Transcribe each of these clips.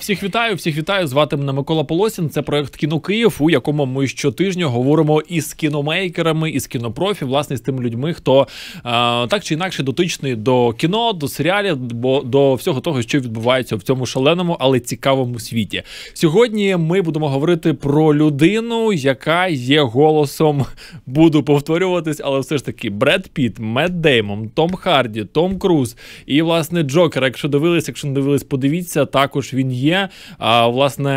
Всіх вітаю, всіх вітаю. Звати мене Микола Полосін. Це проект кіно Київ, у якому ми щотижня говоримо із кіномейкерами, із кінопрофі, власне, з тими людьми, хто е, так чи інакше дотичний до кіно, до серіалів, бо до всього того, що відбувається в цьому шаленому, але цікавому світі. Сьогодні ми будемо говорити про людину, яка є голосом. Буду повторюватись, але все ж таки Бред Піт, Мед Деймом, Том Харді, Том Круз і власне Джокер. Якщо дивились, якщо не дивились, подивіться також він є є. А власне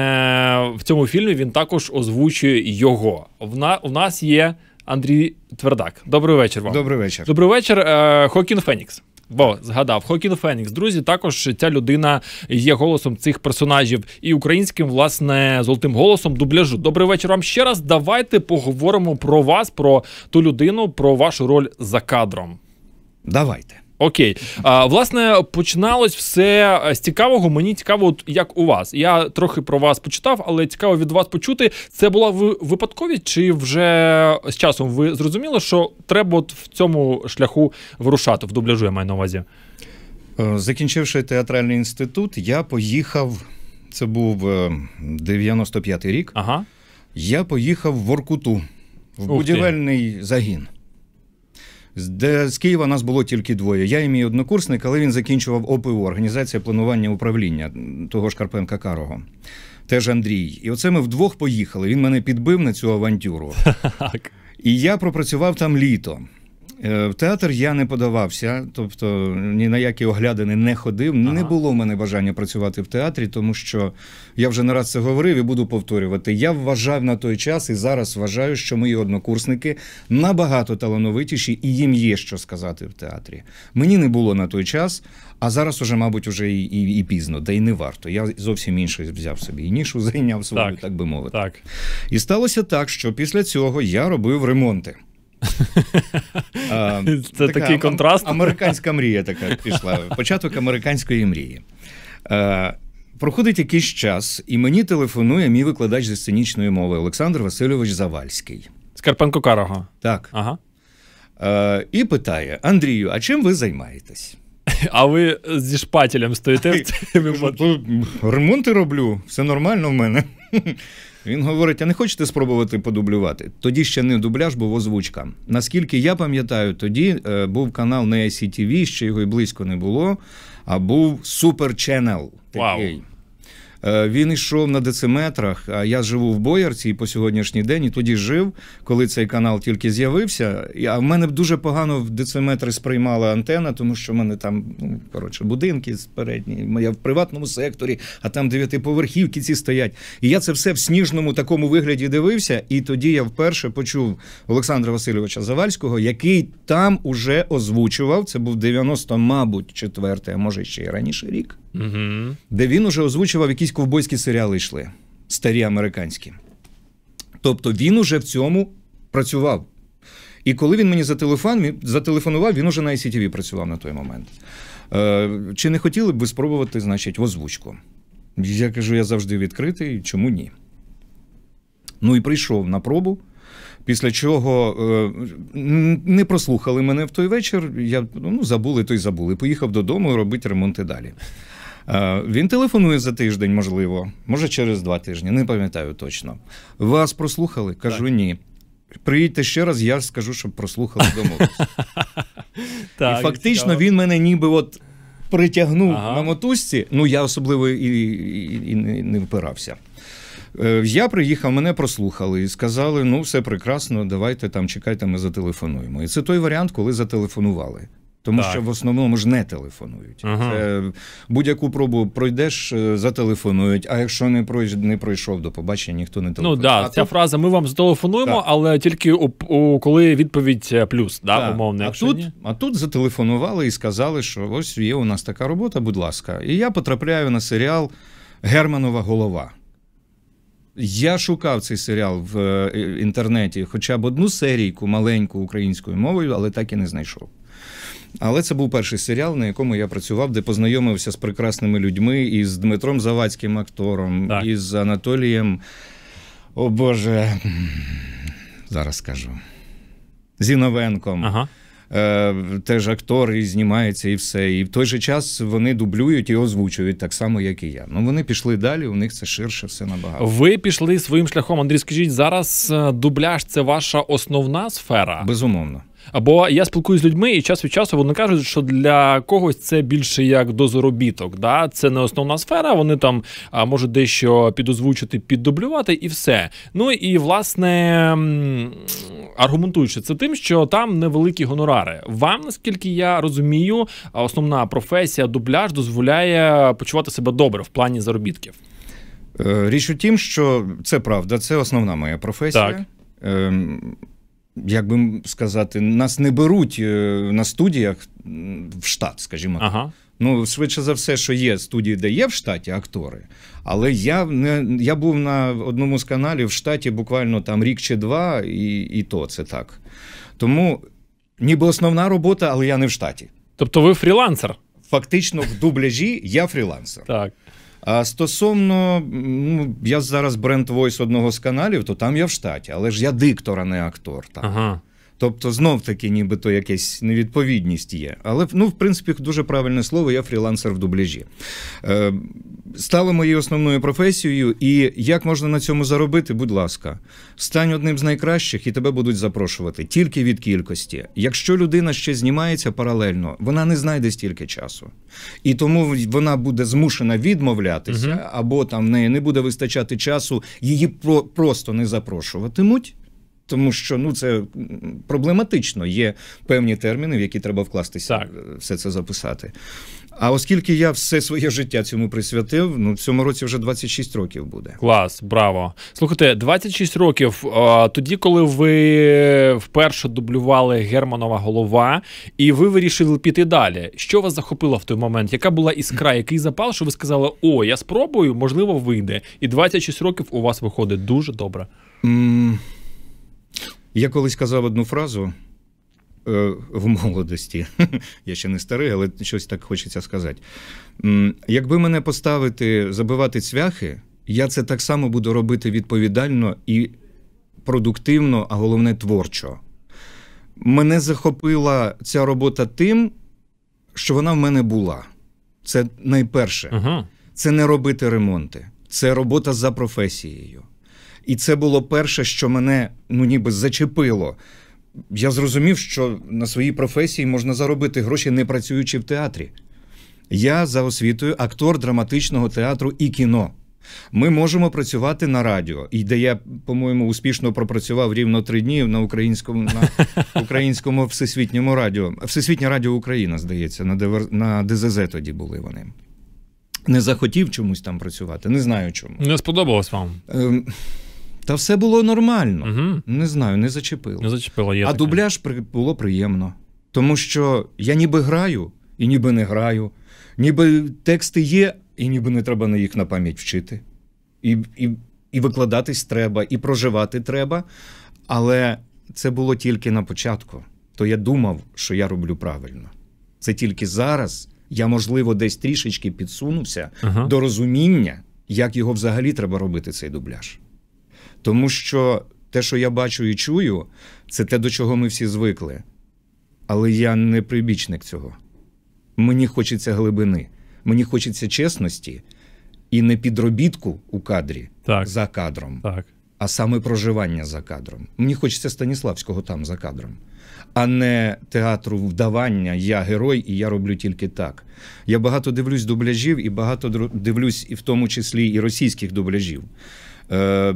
в цьому фільмі він також озвучує його. В на у нас є Андрій Твердак. Добрий вечір. вам. Добрий вечір. Добрий вечір, е, Хокін Фенікс. Бо згадав Хокін Фенікс. Друзі, також ця людина є голосом цих персонажів і українським власне золотим голосом дубляжу. Добрий вечір вам ще раз. Давайте поговоримо про вас, про ту людину, про вашу роль за кадром. Давайте. Окей, а, власне, починалось все е, з цікавого. Мені цікаво, от як у вас. Я трохи про вас почитав, але цікаво від вас почути. Це була випадковість, чи вже з часом ви зрозуміли, що треба от в цьому шляху вирушати в дубляжу? Я маю на увазі. Е, закінчивши театральний інститут, я поїхав. Це був 95-й е, рік. Ага. Я поїхав в Оркуту. в Ух будівельний ти. загін. Де з Києва нас було тільки двоє. Я і мій однокурсник, але він закінчував ОПУ організація планування управління того ж Карпенка Карого. Теж Андрій. І оце ми вдвох поїхали. Він мене підбив на цю авантюру. І я пропрацював там літо. Е, в театр я не подавався, тобто ні на які оглядини не ходив. Ага. Не було в мене бажання працювати в театрі, тому що я вже не раз це говорив і буду повторювати. Я вважав на той час і зараз вважаю, що мої однокурсники набагато талановитіші і їм є що сказати в театрі. Мені не було на той час, а зараз уже, мабуть, уже і і, і пізно, та й не варто. Я зовсім інше взяв собі і нішу зайняв свою, так. так би мовити. Так. І сталося так, що після цього я робив ремонти. Ем, Це такий контраст. Американська мрія така пішла. Початок американської мрії. Е, проходить якийсь час, і мені телефонує мій викладач зі сценічної мови Олександр Васильович Завальський. Скарпенко Карого. Так. Ага. А, е, і питає: Андрію, а чим ви займаєтесь? А ви зі шпателем стоїте Ремонти роблю, все нормально в мене. Він говорить: а не хочете спробувати подублювати? Тоді ще не дубляж, був озвучка. Наскільки я пам'ятаю, тоді е, був канал не ICTV, ще його й близько не було, а був Super Channel такий. Wow. Е, він йшов на дециметрах. А я живу в Боярці і по сьогоднішній день і тоді жив, коли цей канал тільки з'явився. А в мене дуже погано в дециметри сприймала антена, тому що в мене там ну, коротше будинки спередні. Я в приватному секторі, а там дев'ятиповерхівки ці стоять. І я це все в сніжному такому вигляді дивився. І тоді я вперше почув Олександра Васильовича Завальського, який там уже озвучував. Це був 90, мабуть, четвертий, а може ще й раніше рік угу. де він уже озвучував якісь ковбойські серіали йшли, старі американські. Тобто він уже в цьому працював. І коли він мені зателефонував, він уже на ICTV працював на той момент. Е, чи не хотіли б ви спробувати, значить, озвучку? Я кажу, я завжди відкритий, чому ні? Ну і прийшов на пробу. Після чого е, не прослухали мене в той вечір. Я ну забули, то й забули. Поїхав додому робити ремонти далі. Е, він телефонує за тиждень, можливо, може через два тижні, не пам'ятаю точно. Вас прослухали? Кажу, так. ні. Приїдьте ще раз, я скажу, щоб прослухали домовитися. І Фактично, він мене ніби от притягнув ага. на мотузці. Ну я особливо і, і, і не впирався. Е, я приїхав, мене прослухали і сказали: ну, все прекрасно, давайте там чекайте, ми зателефонуємо. І це той варіант, коли зателефонували. Тому так. що в основному ж не телефонують. Ага. Це будь-яку пробу пройдеш, е, зателефонують. А якщо не пройш, не пройшов до побачення, ніхто не ну телефонує. Ну да, а ця то... фраза ми вам зателефонуємо, так. але тільки у, у коли відповідь е, плюс, да, так. умовно. А тут ні? а тут зателефонували і сказали, що ось є у нас така робота, будь ласка. І я потрапляю на серіал Германова голова. Я шукав цей серіал в е, інтернеті, хоча б одну серійку маленьку українською мовою, але так і не знайшов. Але це був перший серіал, на якому я працював, де познайомився з прекрасними людьми і з Дмитром Завадським актором, так. з Анатолієм. О Боже, зараз скажу. Зіновенком. Ага. Е, теж актор і знімається, і все. І в той же час вони дублюють і озвучують так само, як і я. Ну вони пішли далі. У них це ширше, все набагато. Ви пішли своїм шляхом. Андрій, скажіть, зараз е, дубляж це ваша основна сфера? Безумовно. Або я спілкуюсь з людьми, і час від часу вони кажуть, що для когось це більше як дозаробіток. Да? Це не основна сфера. Вони там а, можуть дещо підозвучити, піддублювати, і все. Ну і власне аргументуючи це тим, що там невеликі гонорари. Вам, наскільки я розумію, основна професія дубляж дозволяє почувати себе добре в плані заробітків. Е, річ у тім, що це правда, це основна моя професія. Так. Ем, як би сказати, нас не беруть е, на студіях в штат, скажімо так. Ага. Ну, швидше за все, що є студії, де є в штаті актори. Але я не я був на одному з каналів в штаті буквально там рік чи два, і і то це так. Тому ніби основна робота, але я не в штаті. Тобто ви фрілансер? Фактично, в дубляжі я фрілансер. Так. А стосовно, ну, я зараз бренд войс одного з каналів, то там я в штаті, але ж я диктор, а не актор. там. Ага. Тобто, знов таки, нібито якась невідповідність є. Але ну, в принципі, дуже правильне слово, я фрілансер в дубляжі. Е, Стало моєю основною професією, і як можна на цьому заробити, будь ласка, стань одним з найкращих і тебе будуть запрошувати тільки від кількості. Якщо людина ще знімається паралельно, вона не знайде стільки часу. І тому вона буде змушена відмовлятися, угу. або там в неї не буде вистачати часу, її про просто не запрошуватимуть. Тому що ну це проблематично. Є певні терміни, в які треба вкластися, так. Е, все це записати. А оскільки я все своє життя цьому присвятив, ну в цьому році вже 26 років буде. Клас, браво! Слухайте, 26 років. Тоді, коли ви вперше дублювали Германова голова, і ви вирішили піти далі. Що вас захопило в той момент? Яка була іскра? Який запал? Що ви сказали? О, я спробую, можливо, вийде. І 26 років у вас виходить дуже добре. Mm. Я колись казав одну фразу е, в молодості, я ще не старий, але щось так хочеться сказати. Якби мене поставити забивати цвяхи, я це так само буду робити відповідально і продуктивно, а головне творчо. Мене захопила ця робота тим, що вона в мене була. Це найперше. Ага. Це не робити ремонти, це робота за професією. І це було перше, що мене ну ніби зачепило. Я зрозумів, що на своїй професії можна заробити гроші, не працюючи в театрі. Я за освітою актор драматичного театру і кіно. Ми можемо працювати на радіо, і де я, по-моєму, успішно пропрацював рівно три дні на українському на українському всесвітньому радіо. Всесвітнє радіо Україна, здається, на ДВР, на ДЗЗ тоді були вони. Не захотів чомусь там працювати, не знаю чому. Не сподобалось вам. Е, та все було нормально. Угу. Не знаю, не зачепило. Не зачепило, є А таке. дубляж було приємно. Тому що я ніби граю і ніби не граю, ніби тексти є, і ніби не треба на їх на пам'ять вчити. І, і, І викладатись треба, і проживати треба. Але це було тільки на початку. То я думав, що я роблю правильно. Це тільки зараз. Я, можливо, десь трішечки підсунувся ага. до розуміння, як його взагалі треба робити, цей дубляж. Тому що те, що я бачу і чую, це те, до чого ми всі звикли. Але я не прибічник цього. Мені хочеться глибини, мені хочеться чесності і не підробітку у кадрі так. за кадром, так. а саме проживання за кадром. Мені хочеться Станіславського там за кадром, а не театру вдавання. Я герой і я роблю тільки так. Я багато дивлюсь дубляжів і багато дивлюсь, і в тому числі і російських дубляжів. Е,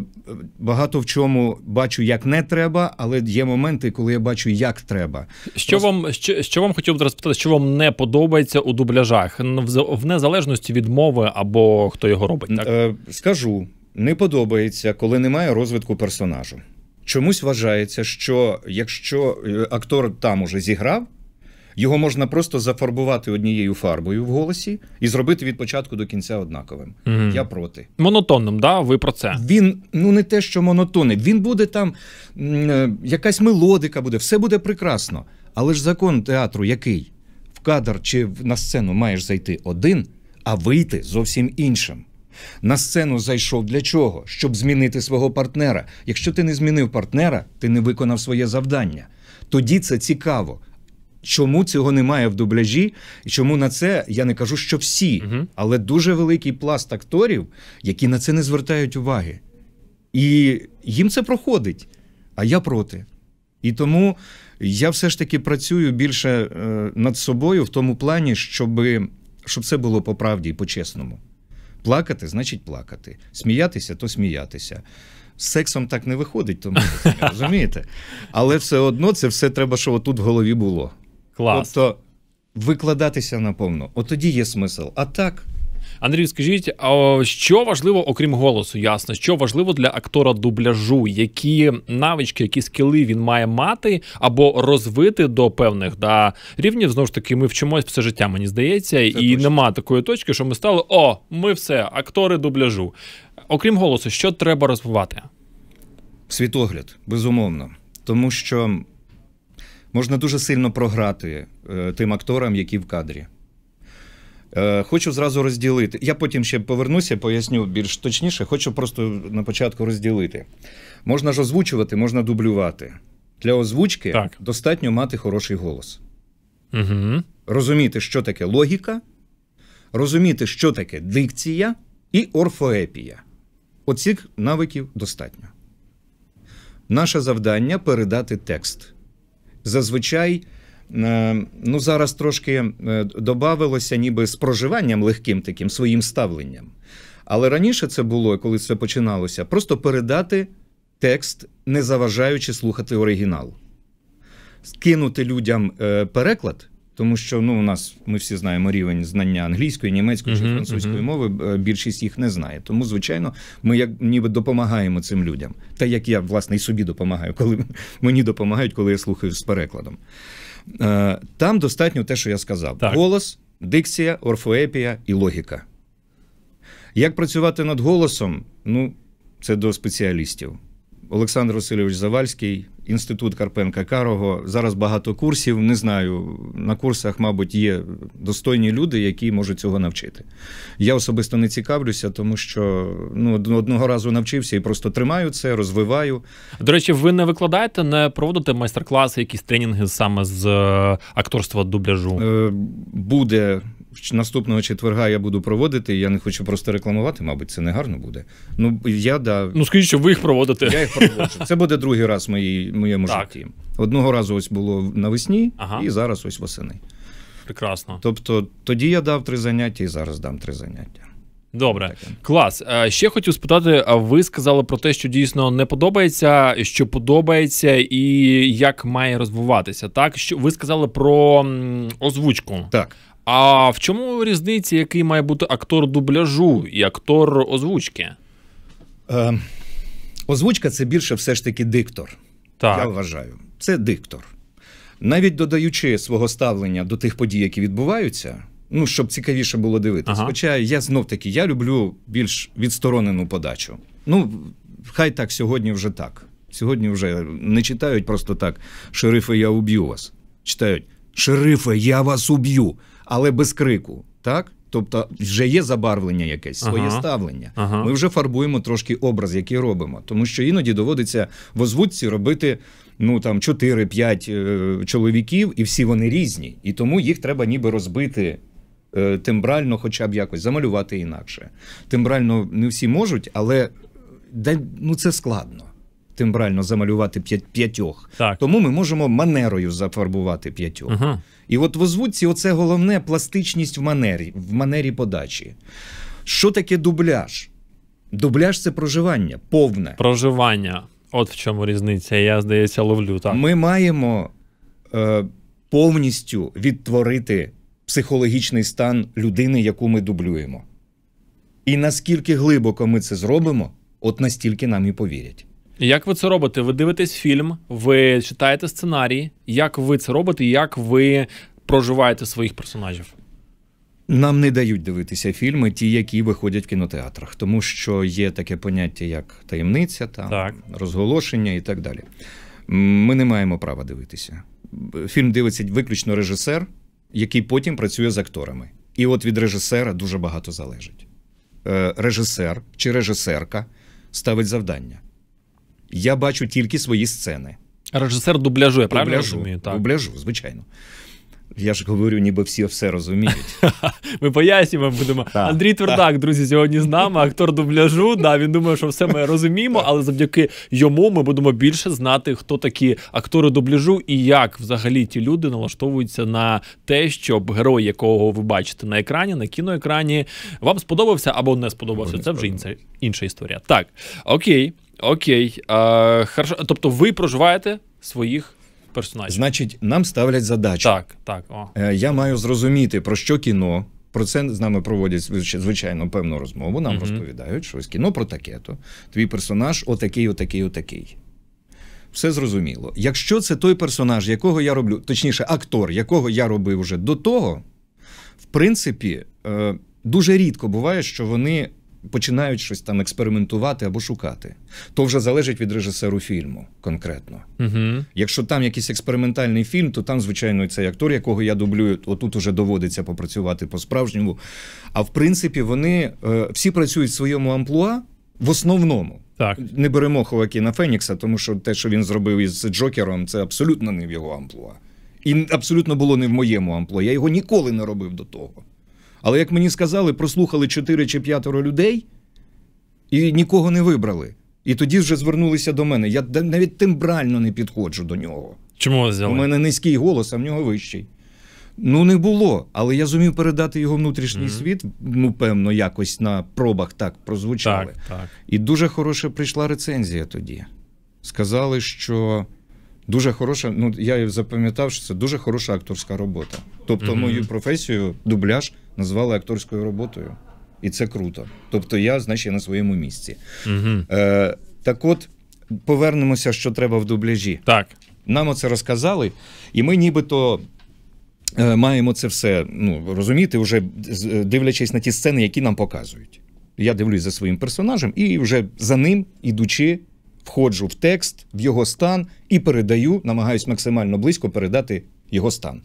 багато в чому бачу, як не треба, але є моменти, коли я бачу, як треба. Що Просто... вам що, що вам хотів зараз питати, що вам не подобається у дубляжах, в незалежності від мови або хто його робить? так? Е, скажу, не подобається, коли немає розвитку персонажу. Чомусь вважається, що якщо е, актор там уже зіграв, його можна просто зафарбувати однією фарбою в голосі і зробити від початку до кінця однаковим. Mm-hmm. Я проти. Монотонним, да? Ви про це? Він ну не те, що монотонний. Він буде там е, якась мелодика буде, все буде прекрасно. Але ж закон театру який? В кадр чи на сцену маєш зайти один, а вийти зовсім іншим. На сцену зайшов для чого? Щоб змінити свого партнера. Якщо ти не змінив партнера, ти не виконав своє завдання. Тоді це цікаво чому цього немає в дубляжі, і чому на це я не кажу, що всі, але дуже великий пласт акторів, які на це не звертають уваги. І їм це проходить, а я проти. І тому я все ж таки працюю більше е, над собою в тому плані, щоб щоб це було по правді і по-чесному. Плакати значить плакати, сміятися то сміятися. З сексом так не виходить, тому розумієте? Але все одно це все треба, що отут в голові було. Клас. Тобто викладатися наповну. От тоді є смисл. А так. Андрій, скажіть, а що важливо, окрім голосу, ясно, що важливо для актора дубляжу, які навички, які скіли він має мати або розвити до певних да, рівнів? Знову ж таки, ми вчимось все життя, мені здається, Це і точно. нема такої точки, що ми стали: о, ми все, актори дубляжу. Окрім голосу, що треба розвивати? Світогляд, безумовно, тому що можна дуже сильно програти е, тим акторам, які в кадрі. Е, хочу зразу розділити. Я потім ще повернуся, поясню більш точніше. Хочу просто на початку розділити. Можна ж озвучувати, можна дублювати. Для озвучки так. достатньо мати хороший голос. Угу. Розуміти, що таке логіка, розуміти, що таке дикція і орфоепія. Оцих навиків достатньо. Наше завдання передати текст зазвичай. Е, ну, зараз трошки е, додавилося ніби з проживанням легким таким своїм ставленням. Але раніше це було, коли це починалося, просто передати текст, не заважаючи слухати оригінал, скинути людям е, переклад тому що ну у нас ми всі знаємо рівень знання англійської, німецької uh -huh, чи французької uh -huh. мови. Е, більшість їх не знає. Тому, звичайно, ми як ніби допомагаємо цим людям. Та як я власне і собі допомагаю, коли мені допомагають, коли я слухаю з перекладом. Е, там достатньо те, що я сказав: так. голос, дикція, орфоепія і логіка. Як працювати над голосом? Ну, це до спеціалістів. Олександр Васильович Завальський інститут Карпенка Карого. Зараз багато курсів. Не знаю, на курсах, мабуть, є достойні люди, які можуть цього навчити. Я особисто не цікавлюся, тому що ну одного разу навчився і просто тримаю це, розвиваю. До речі, ви не викладаєте, не проводите майстер-класи, якісь тренінги саме з е, акторства дубляжу? Е, буде наступного четверга я буду проводити. Я не хочу просто рекламувати, мабуть, це не гарно буде. Ну я да ну скажіть, що ви їх проводите. Я їх проводжу. Це буде другий раз в моїй моєму так. житті. Одного разу ось було навесні, ага. і зараз ось восени. Прекрасно. Тобто тоді я дав три заняття і зараз дам три заняття. Добре, клас. Е, ще хотів спитати, а ви сказали про те, що дійсно не подобається, що подобається, і як має розвиватися. Так, що ви сказали про озвучку. Так. А в чому різниця, який має бути актор дубляжу і актор озвучки? Е, Озвучка це більше все ж таки диктор. Так. Я вважаю. Це диктор. Навіть додаючи свого ставлення до тих подій, які відбуваються, ну щоб цікавіше було дивитися. Ага. Хоча я знов таки я люблю більш відсторонену подачу. Ну, хай так сьогодні вже так. Сьогодні вже не читають просто так: шерифи, я уб'ю вас. Читають. шерифи, я вас уб'ю але без крику, так? Тобто вже є забарвлення якесь своє ага. ставлення. Ага. Ми вже фарбуємо трошки образ, який робимо, тому що іноді доводиться в озвучці робити ну там 4-5 е, чоловіків, і всі вони різні, і тому їх треба ніби розбити. Е, тембрально, хоча б якось замалювати інакше. Тембрально не всі можуть, але де, ну це складно. Тимбрально замалювати п'ятьох. Так. Тому ми можемо манерою зафарбувати п'ятьох. Ага. І от в озвучці оце головне пластичність в манері, в манері подачі. Що таке дубляж? Дубляж це проживання, повне. Проживання. От в чому різниця. Я, здається, ловлю. так. Ми маємо е, повністю відтворити психологічний стан людини, яку ми дублюємо. І наскільки глибоко ми це зробимо, от настільки нам і повірять. Як ви це робите? Ви дивитесь фільм, ви читаєте сценарії? Як ви це робите? Як ви проживаєте своїх персонажів? Нам не дають дивитися фільми, ті, які виходять в кінотеатрах, тому що є таке поняття, як таємниця, там, так. розголошення і так далі. Ми не маємо права дивитися. Фільм дивиться виключно режисер, який потім працює з акторами. І от від режисера дуже багато залежить. Е, режисер чи режисерка ставить завдання. Я бачу тільки свої сцени. Режисер дубляжу, я правильно дубляжу, розумію? Так. Дубляжу, звичайно. Я ж говорю, ніби всі все розуміють. Ми пояснюємо, будемо. Так, Андрій Твердак, так. друзі, сьогодні з нами, актор дубляжу. Да, Він думає, що все ми розуміємо, але завдяки йому ми будемо більше знати, хто такі актори дубляжу і як взагалі ті люди налаштовуються на те, щоб герой, якого ви бачите на екрані, на кіноекрані, вам сподобався або не сподобався. Це вже інша інша історія. Так, окей. Окей. А, хорошо. Тобто ви проживаєте своїх персонажів. Значить, нам ставлять задачу. Так, так. О. Е, я маю зрозуміти, про що кіно. Про це з нами проводять звичайно певну розмову. Нам uh розповідають щось кіно про таке-то. Твій персонаж отакий, отакий, отакий. Все зрозуміло. Якщо це той персонаж, якого я роблю, точніше, актор, якого я робив вже до того, в принципі, е, дуже рідко буває, що вони починають щось там експериментувати або шукати. То вже залежить від режисеру фільму конкретно. Угу. Якщо там якийсь експериментальний фільм, то там, звичайно, цей актор, якого я дублюю, отут уже доводиться попрацювати по-справжньому. А в принципі, вони е, всі працюють в своєму амплуа в основному. Так не беремо Хоакіна Фенікса, тому що те, що він зробив із Джокером, це абсолютно не в його амплуа. І абсолютно було не в моєму амплуа. Я його ніколи не робив до того. Але як мені сказали, прослухали 4 чи 5 людей і нікого не вибрали. І тоді вже звернулися до мене. Я навіть тимбрально не підходжу до нього. Чому вас взяли? У мене низький голос, а в нього вищий. Ну не було, але я зумів передати його внутрішній mm -hmm. світ. Ну певно, якось на пробах так прозвучали. Так, так. І дуже хороша прийшла рецензія тоді. Сказали, що дуже хороша. Ну я запам'ятав, що це дуже хороша акторська робота. Тобто, mm -hmm. мою професію, дубляж назвали акторською роботою, і це круто. Тобто, я, значить, на своєму місці. Угу. Е, Так, от повернемося, що треба в дубляжі. Так нам оце розказали, і ми нібито. Е, маємо це все ну, розуміти, вже е, дивлячись на ті сцени, які нам показують. Я дивлюсь за своїм персонажем, і вже за ним, ідучи, входжу в текст, в його стан і передаю, намагаюся максимально близько передати його стан.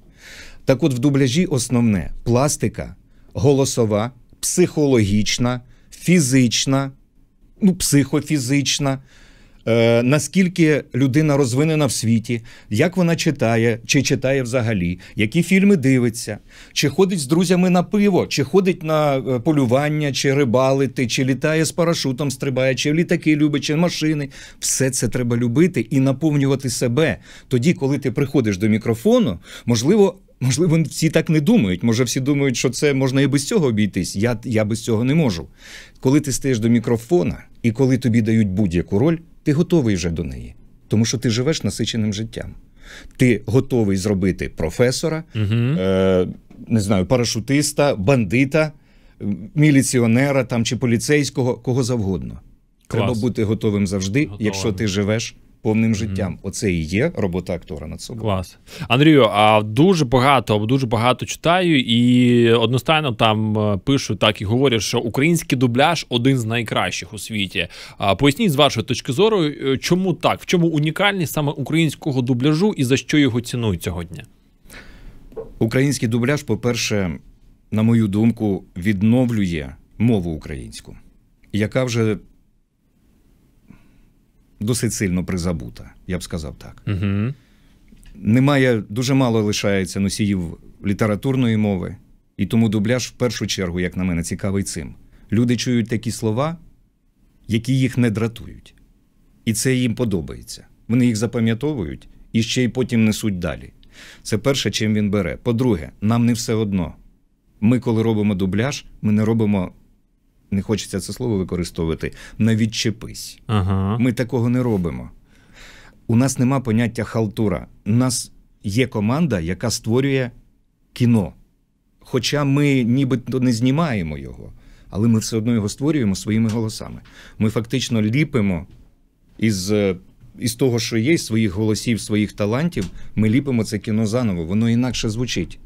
Так, от в дубляжі основне пластика голосова, психологічна, фізична, ну, психофізична, е, наскільки людина розвинена в світі, як вона читає, чи читає взагалі, які фільми дивиться, чи ходить з друзями на пиво, чи ходить на е, полювання, чи рибалити, чи літає з парашутом, стрибає, чи літаки любить, чи машини. Все це треба любити і наповнювати себе. Тоді, коли ти приходиш до мікрофону, можливо. Можливо, всі так не думають. Може, всі думають, що це можна і без цього обійтись. Я, Я без цього не можу. Коли ти стаєш до мікрофона і коли тобі дають будь-яку роль, ти готовий вже до неї, тому що ти живеш насиченим життям. Ти готовий зробити професора, угу. е, не знаю, парашутиста, бандита, міліціонера там чи поліцейського, кого завгодно. Клас. Треба бути готовим завжди, Готовим. якщо ти живеш повним життям. Оце і є робота актора над собою. Клас. Андрію, а дуже багато, дуже багато читаю, і одностайно там е, пишу так і говорять, що український дубляж один з найкращих у світі. А Поясніть з вашої точки зору, е, чому так? В чому унікальність саме українського дубляжу і за що його цінують сьогодні? Український дубляж, по-перше, на мою думку, відновлює мову українську, яка вже досить сильно призабута, я б сказав так. Угу. Немає дуже мало лишається носіїв літературної мови, і тому дубляж в першу чергу, як на мене, цікавий цим. Люди чують такі слова, які їх не дратують, і це їм подобається. Вони їх запам'ятовують і ще й потім несуть далі. Це перше, чим він бере. По-друге, нам не все одно. Ми, коли робимо дубляж, ми не робимо не хочеться це слово використовувати. На відчепись. Ага. Ми такого не робимо. У нас нема поняття халтура. У нас є команда, яка створює кіно. Хоча ми нібито не знімаємо його, але ми все одно його створюємо своїми голосами. Ми фактично ліпимо із. Е, із того, що є, своїх голосів, своїх талантів, ми ліпимо це кіно заново, воно інакше звучить.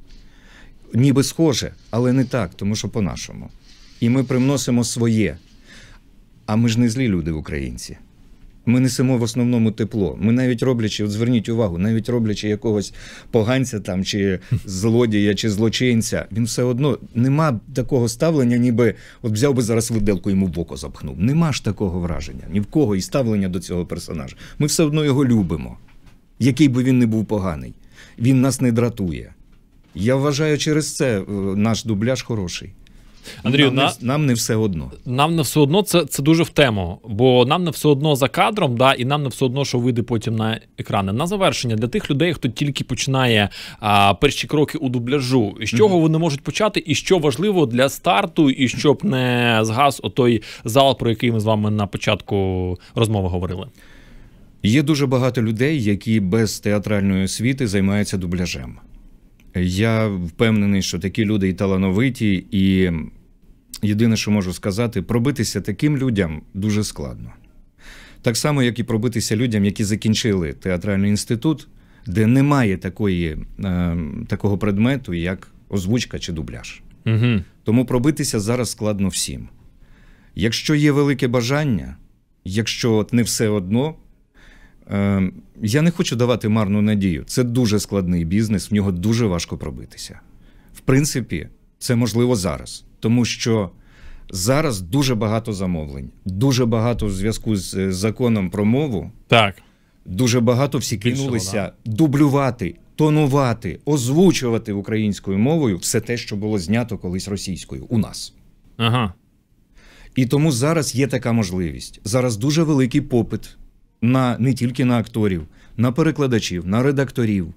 Ніби схоже, але не так, тому що по-нашому і ми приносимо своє. А ми ж не злі люди українці. Ми несемо в основному тепло. Ми навіть роблячи, от зверніть увагу, навіть роблячи якогось поганця там чи злодія, чи злочинця, він все одно нема такого ставлення, ніби от взяв би зараз виделку йому в око запхнув. Нема ж такого враження, ні в кого і ставлення до цього персонажа. Ми все одно його любимо, який би він не був поганий. Він нас не дратує. Я вважаю, через це е, наш дубляж хороший. Андрію, нам, на... нам не все одно. Нам не все одно це це дуже в тему, бо нам не все одно за кадром, да, і нам не все одно, що вийде потім на екрани. На завершення для тих людей, хто тільки починає а, перші кроки у дубляжу, з чого mm-hmm. вони можуть почати, і що важливо для старту, і щоб не згас отой зал, про який ми з вами на початку розмови говорили. Є дуже багато людей, які без театральної освіти займаються дубляжем. Я впевнений, що такі люди і талановиті, і Єдине, що можу сказати, пробитися таким людям дуже складно. Так само, як і пробитися людям, які закінчили театральний інститут, де немає такої, е, такого предмету, як озвучка чи дубляж. Угу. Тому пробитися зараз складно всім. Якщо є велике бажання, якщо не все одно, е, я не хочу давати марну надію. Це дуже складний бізнес, в нього дуже важко пробитися. В принципі, це можливо зараз тому що зараз дуже багато замовлень, дуже багато в зв'язку з е, законом про мову. Так дуже багато всі кинулися да. дублювати, тонувати, озвучувати українською мовою все те, що було знято колись російською у нас. Ага. І тому зараз є така можливість. Зараз дуже великий попит на не тільки на акторів, на перекладачів, на редакторів.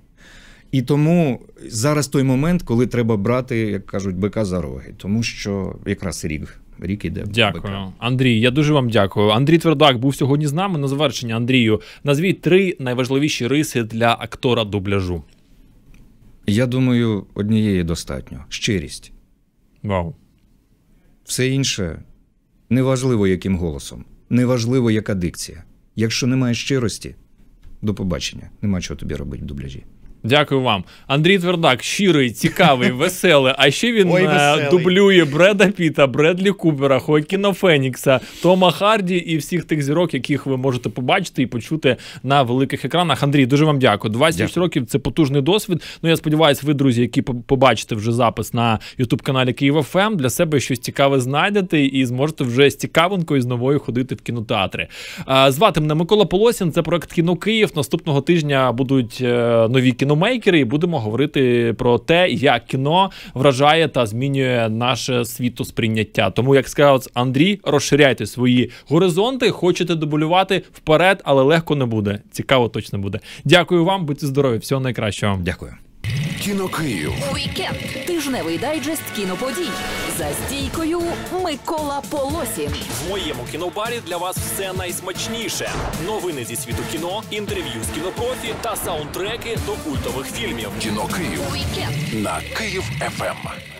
І тому зараз той момент, коли треба брати, як кажуть, бика за роги, тому що якраз рік. Рік іде. Дякую, БК. Андрій. Я дуже вам дякую. Андрій Твердак був сьогодні з нами. На завершення Андрію. Назвіть три найважливіші риси для актора дубляжу. Я думаю, однієї достатньо. Щирість. Вау. Все інше неважливо, яким голосом, неважливо, яка дикція. Якщо немає щирості, до побачення. Нема чого тобі робити в дубляжі. Дякую вам. Андрій Твердак, щирий, цікавий, веселий. А ще він Ой, е, дублює Бреда Піта, Бредлі Купера, Хокіна Фенікса, Тома Харді і всіх тих зірок, яких ви можете побачити і почути на великих екранах. Андрій, дуже вам дякую. 26 дякую. років це потужний досвід. Ну я сподіваюся, ви, друзі, які побачите вже запис на youtube каналі Київ ФМ, ем, для себе щось цікаве знайдете і зможете вже з цікавинкою з новою ходити в кінотеатри. Е, звати мене Микола Полосін. Це проект кіно Київ. Наступного тижня будуть е, нові кіно кіномейкери, і будемо говорити про те, як кіно вражає та змінює наше світосприйняття. Тому, як сказав Андрій, розширяйте свої горизонти. Хочете доболювати вперед, але легко не буде. Цікаво точно буде. Дякую вам, будьте здорові, всього найкращого. Дякую. Кіно Київ. Вікенд. Тижневий дайджест кіноподій. За стійкою Микола Полосін. В моєму кінобарі для вас все найсмачніше. Новини зі світу кіно, інтерв'ю з кінопрофі та саундтреки до культових фільмів. Кіно Київ. Вікенд. На Київ ФМ.